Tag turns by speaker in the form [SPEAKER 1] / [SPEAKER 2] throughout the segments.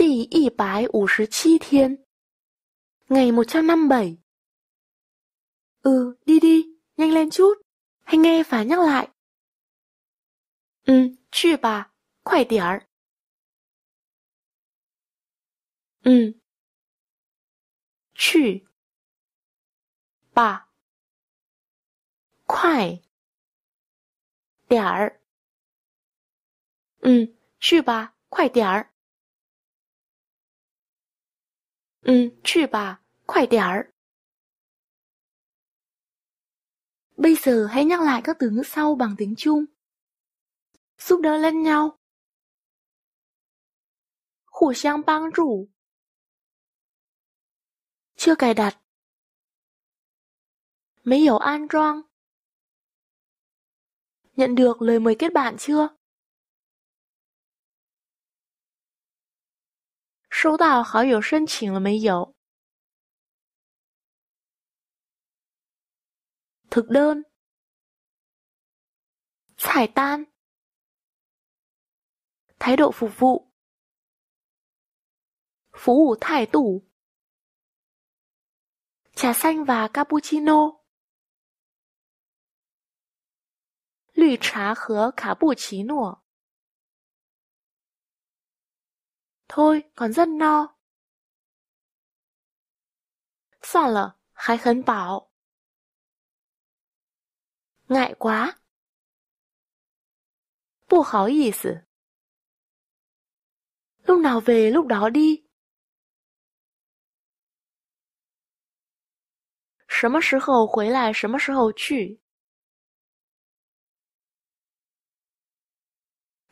[SPEAKER 1] 第一百五十七天，ngày một trăm năm mươi bảy。嗯，đi đi，nhanh lên chút, hai ngay phản ứng lại. Ừ, đi đi, nhanh lên chút, hai ngay phản ứng lại. Ừ, đi đi, nhanh lên chút, hai ngay phản ứng lại. Ừ, đi đi, nhanh lên chút, hai ngay phản ứng lại. Ừ, đi đi, nhanh lên chút, hai ngay phản ứng lại. Ừ, đi đi, nhanh lên chút, hai ngay phản ứng lại. Ừ, đi đi, nhanh lên chút, hai ngay phản ứng lại. Ừ, đi đi, nhanh lên chút, hai ngay phản ứng lại. Ừ, đi đi, nhanh lên chút, hai ngay phản ứng lại. Ừ, đi đi, nhanh lên chút, hai ngay phản ứng lại. Ừ, đi đi, nhanh lên chút, hai ngay phản ứng lại. Ừ, đi đi, nhanh lên chút, hai ngay phản ứng lại. Ừ, đi đi, nhanh lên chút, 嗯，去吧，快点儿。Bây giờ hãy nhắc lại các từ ngữ sau bằng tiếng Trung. Giúp đỡ lẫn nhau. Hủ xiang bang rủ. Chưa cài đặt. Mấy hiểu an rong. Nhận được lời mời kết bạn chưa? 收到好友申请了没有？thực đơn，菜单，thái 服务态度，t xanh và cappuccino，绿茶和卡布奇诺。Thôi còn rất no. Soạn lở, Khái Khấn bảo. Ngại quá. Bù khó ý sử. Lúc nào về lúc đó đi.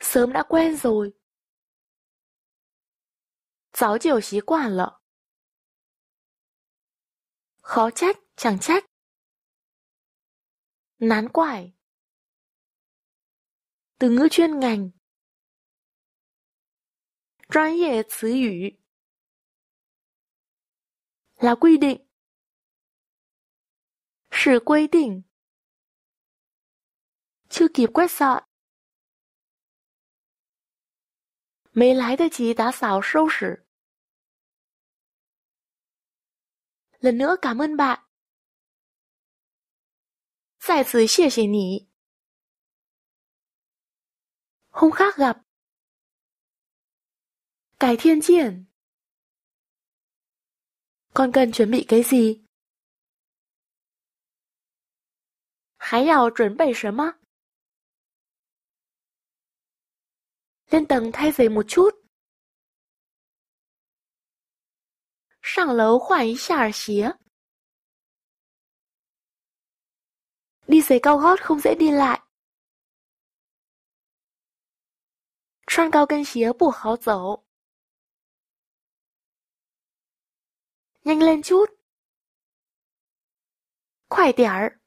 [SPEAKER 1] Sớm đã quen rồi, 早就习惯了。Khó trách, chẳng trách. Nán quải. Từ ngữ chuyên ngành. Chuyên nghiệp từ ngữ. Là quy định. Sự quy định. Chưa kịp quét dọn. Mấy lái được chỉ đã xào sâu sử. lần nữa cảm ơn bạn. 再次谢谢你。Hôm khác gặp. Cải thiên triển. Con cần chuẩn bị cái gì? 还要准备什么？Lên tầng thay giày một chút. 上楼换一下鞋 đi giày cao gót không dễ đi lại 穿高跟鞋不好走 nhanh lên chút 快点儿